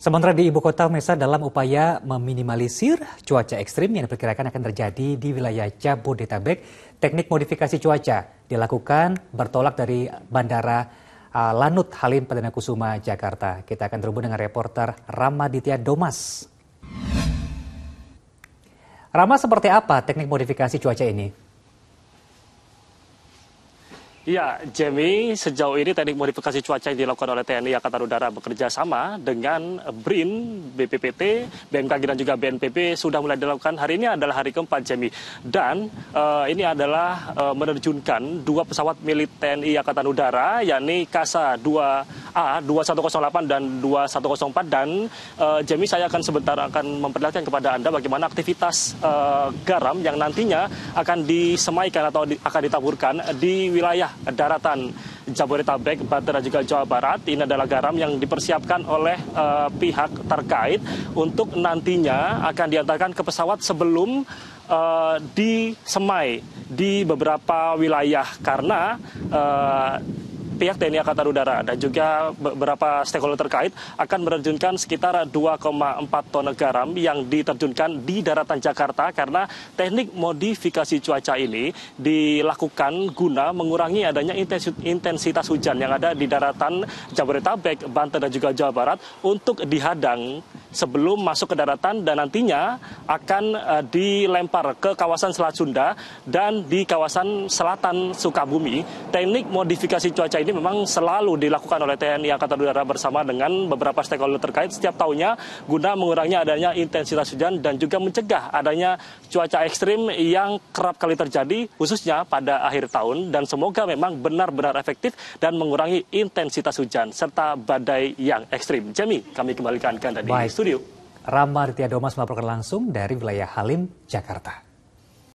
Sementara di ibu kota Mesa dalam upaya meminimalisir cuaca ekstrim yang diperkirakan akan terjadi di wilayah Jabodetabek, teknik modifikasi cuaca dilakukan bertolak dari Bandara uh, Lanut Halim Perdana Kusuma, Jakarta. Kita akan terhubung dengan reporter Ramaditya Domas. Rama, seperti apa teknik modifikasi cuaca ini? Ya, Jemi. sejauh ini teknik modifikasi cuaca yang dilakukan oleh TNI Angkatan Udara bekerja sama dengan BRIN, BPPT, BMKG dan juga BNPB sudah mulai dilakukan. Hari ini adalah hari keempat, Jemi. Dan uh, ini adalah uh, menerjunkan dua pesawat milik TNI Angkatan Udara, yakni Kasa 2 A 2108 dan 2104 dan uh, e, Jemi saya akan sebentar akan memperlihatkan kepada Anda bagaimana aktivitas uh, garam yang nantinya akan disemaikan atau di, akan ditaburkan di wilayah daratan Jabodetabek, Banten dan juga Jawa Barat. Ini adalah garam yang dipersiapkan oleh uh, pihak terkait untuk nantinya akan diantarkan ke pesawat sebelum uh, disemai di beberapa wilayah karena uh, pihak TNI Angkatan Udara dan juga beberapa stakeholder terkait akan menerjunkan sekitar 2,4 ton garam yang diterjunkan di daratan Jakarta karena teknik modifikasi cuaca ini dilakukan guna mengurangi adanya intensitas hujan yang ada di daratan Jabodetabek, Banten dan juga Jawa Barat untuk dihadang sebelum masuk ke daratan dan nantinya akan eh, dilempar ke kawasan Selat Sunda dan di kawasan selatan Sukabumi. Teknik modifikasi cuaca ini memang selalu dilakukan oleh TNI Angkatan Udara bersama dengan beberapa stakeholder terkait setiap tahunnya guna mengurangi adanya intensitas hujan dan juga mencegah adanya cuaca ekstrim yang kerap kali terjadi khususnya pada akhir tahun dan semoga memang benar-benar efektif dan mengurangi intensitas hujan serta badai yang ekstrim. Jemi, kami kembalikan ke Anda di Studio. Rama Aditya Domas melaporkan langsung dari wilayah Halim, Jakarta.